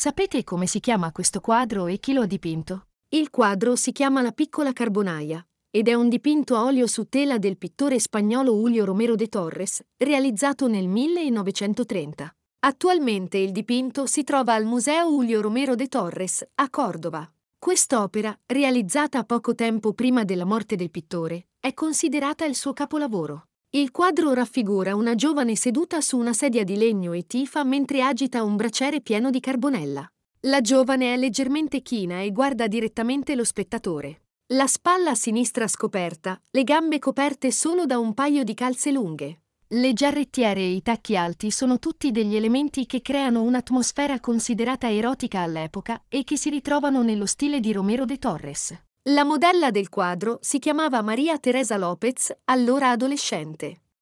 Sapete come si chiama questo quadro e chi lo ha dipinto? Il quadro si chiama La piccola carbonaia ed è un dipinto a olio su tela del pittore spagnolo Julio Romero de Torres, realizzato nel 1930. Attualmente il dipinto si trova al Museo Julio Romero de Torres, a Cordova. Quest'opera, realizzata poco tempo prima della morte del pittore, è considerata il suo capolavoro. Il quadro raffigura una giovane seduta su una sedia di legno e tifa mentre agita un braciere pieno di carbonella. La giovane è leggermente china e guarda direttamente lo spettatore. La spalla a sinistra scoperta, le gambe coperte solo da un paio di calze lunghe. Le giarrettiere e i tacchi alti sono tutti degli elementi che creano un'atmosfera considerata erotica all'epoca e che si ritrovano nello stile di Romero de Torres. La modella del quadro si chiamava Maria Teresa Lopez, allora adolescente.